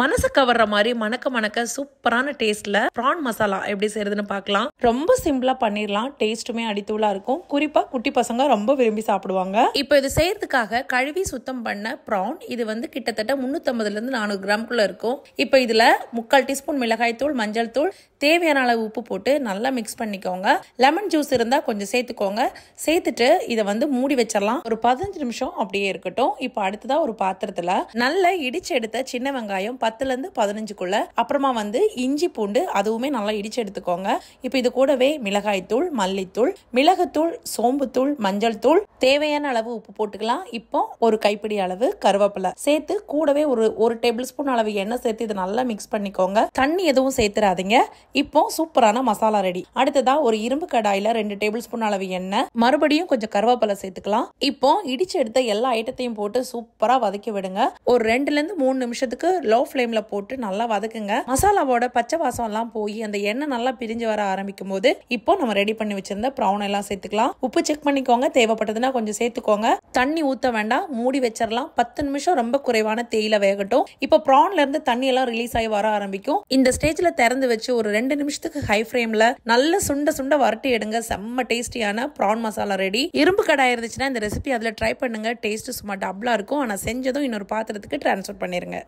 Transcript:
மனசை கவர்ற மாதிரி மணக்க மணக்க சூப்பரான டேஸ்ட்ல ப்ரான் மசாலா எப்படி செய்யறதுன்னு பார்க்கலாம் ரொம்ப சிம்பிளா பண்ணிடலாம் டேஸ்ட்டுமே அடித்தூளா இருக்கும் குறிப்பா குட்டி பசங்க ரொம்ப விரும்பி சாப்பிடுவாங்க இப்போ இது செய்யறதுக்காக கழுவி சுத்தம் பண்ண ப்ரான் இது வந்து கிட்டத்தட்ட முன்னூத்தி ஐம்பதுல இருந்து நானூறு குள்ள இருக்கும் இப்போ இதுல முக்கால் டீஸ்பூன் மிளகாய் தூள் மஞ்சள் தூள் தேவையான அளவு உப்பு போட்டு நல்லா மிக்ஸ் பண்ணிக்கோங்க லெமன் ஜூஸ் இருந்தால் கொஞ்சம் சேர்த்துக்கோங்க சேர்த்துட்டு இதை வந்து மூடி வச்சிடலாம் ஒரு பதினஞ்சு நிமிஷம் அப்படியே இருக்கட்டும் இப்போ அடுத்ததாக ஒரு பாத்திரத்தில் நல்ல இடிச்சு எடுத்த சின்ன வெங்காயம் பத்துலேருந்து பதினஞ்சுக்குள்ள அப்புறமா வந்து இஞ்சி பூண்டு அதுவுமே நல்லா இடிச்சு எடுத்துக்கோங்க இப்போ இது கூடவே மிளகாய்த்தூள் மல்லித்தூள் மிளகுத்தூள் சோம்புத்தூள் மஞ்சள் தூள் தேவையான அளவு உப்பு போட்டுக்கலாம் இப்போ ஒரு கைப்பிடி அளவு கருவேப்பிலை சேர்த்து கூடவே ஒரு ஒரு டேபிள் ஸ்பூன் அளவு எண்ணெய் சேர்த்து இதை நல்லா மிக்ஸ் பண்ணிக்கோங்க தண்ணி எதுவும் சேர்த்துறாதீங்க இப்போ சூப்பரான மசாலா ரெடி அடுத்ததா ஒரு இரும்பு கடாயில ரெண்டு டேபிள் ஸ்பூன் அளவு எண்ணெய் மறுபடியும் கொஞ்சம் கருவேப்பிலை சேர்த்துக்கலாம் இப்போ இடிச்சு எடுத்த எல்லா ஐட்டத்தையும் போட்டு சூப்பரா வதக்கி விடுங்க ஒரு ரெண்டுல இருந்து மூணு நிமிஷத்துக்கு லோ ஃபிளேம்ல போட்டு நல்லா வதக்குங்க மசாலாவோட பச்சை வாசம் எல்லாம் போய் அந்த எண்ணெய் நல்லா பிரிஞ்சு வர ஆரம்பிக்கும் போது இப்போ நம்ம ரெடி பண்ணி வச்சிருந்த ப்ரௌன் எல்லாம் சேர்த்துக்கலாம் உப்பு செக் பண்ணிக்கோங்க தேவைப்பட்டதுன்னா கொஞ்சம் சேர்த்துக்கோங்க தண்ணி ஊத்த வேண்டாம் மூடி வச்சிடலாம் பத்து நிமிஷம் ரொம்ப குறைவான தேயில வேகட்டும் இப்போ ப்ரௌன்ல இருந்து தண்ணி எல்லாம் ரிலீஸ் ஆகி வர ஆரம்பிக்கும் இந்த ஸ்டேஜ்ல திறந்து வச்சு ஒரு ரெண்டு நிமிஷத்துக்கு ஹை ஃப்ளேம்ல நல்ல சுண்ட சுண்ட வரட்டி எடுங்க செம்ம டேஸ்டியான ப்ரான் மசாலா ரெடி இரும்பு கடாய் இருந்துச்சுன்னா இந்த ரெசிபி அதில் ட்ரை பண்ணுங்க டேஸ்ட் சும்மா டபுளா இருக்கும் ஆனால் செஞ்சதும் இன்னொரு பாத்திரத்துக்கு ட்ரான்ஸ்ஃபர் பண்ணிருங்க